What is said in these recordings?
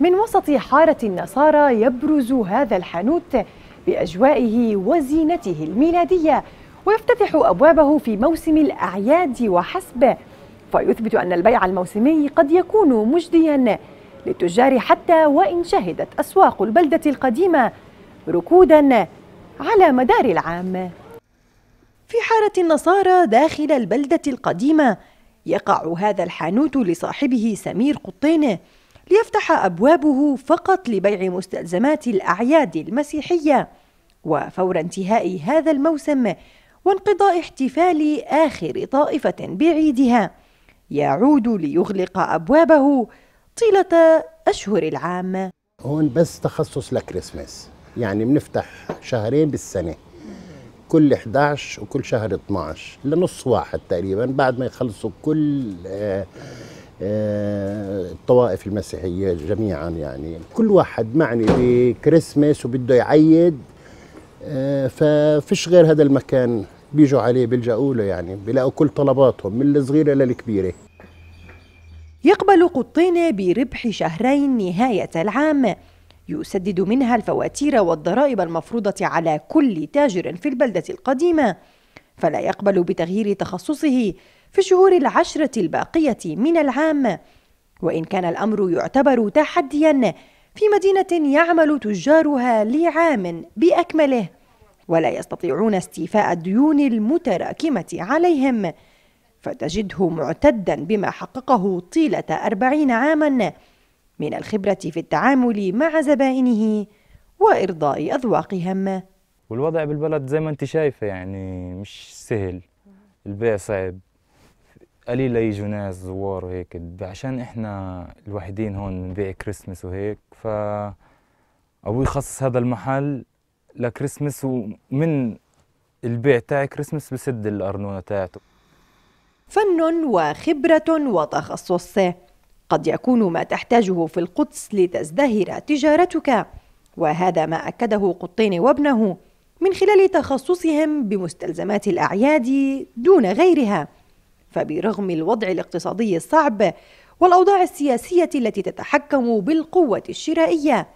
من وسط حارة النصارى يبرز هذا الحانوت بأجوائه وزينته الميلادية ويفتتح أبوابه في موسم الأعياد وحسب فيثبت أن البيع الموسمي قد يكون مجدياً للتجار حتى وإن شهدت أسواق البلدة القديمة ركوداً على مدار العام في حارة النصارى داخل البلدة القديمة يقع هذا الحانوت لصاحبه سمير قطينه ليفتح أبوابه فقط لبيع مستلزمات الأعياد المسيحية وفور انتهاء هذا الموسم وانقضاء احتفال آخر طائفة بعيدها يعود ليغلق أبوابه طيلة أشهر العام هون بس تخصص لكريسماس يعني بنفتح شهرين بالسنة كل 11 وكل شهر 12 لنص واحد تقريبا بعد ما يخلصوا كل آه، آه، الطوائف المسيحيه جميعا يعني كل واحد معني بكريسماس وبده يعيد آه، ففيش غير هذا المكان بيجوا عليه بيلجأوا له يعني بيلاقوا كل طلباتهم من الصغيره للكبيره يقبل قطينة بربح شهرين نهاية العام يسدد منها الفواتير والضرائب المفروضة على كل تاجر في البلدة القديمة فلا يقبل بتغيير تخصصه في الشهور العشرة الباقية من العام وإن كان الأمر يعتبر تحديا في مدينة يعمل تجارها لعام بأكمله ولا يستطيعون استيفاء الديون المتراكمة عليهم فتجده معتدا بما حققه طيلة أربعين عاما من الخبرة في التعامل مع زبائنه وإرضاء أذواقهم والوضع بالبلد زي ما أنت شايفة يعني مش سهل البيع صعب قليل يجوا ناس زوار وهيك عشان احنا الوحيدين هون نبيع كريسمس وهيك ف ابوي خصص هذا المحل لكريسمس ومن البيع تاع كريسمس بسد الارنونه تاعته فن وخبره وتخصص قد يكون ما تحتاجه في القدس لتزدهر تجارتك وهذا ما اكده قطين وابنه من خلال تخصصهم بمستلزمات الاعياد دون غيرها فبرغم الوضع الاقتصادي الصعب والاوضاع السياسيه التي تتحكم بالقوه الشرائيه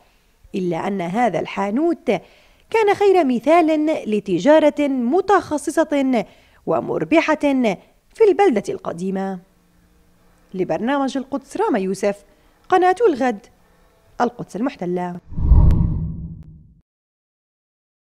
الا ان هذا الحانوت كان خير مثال لتجاره متخصصه ومربحه في البلده القديمه لبرنامج القدس راما يوسف قناه الغد القدس المحتله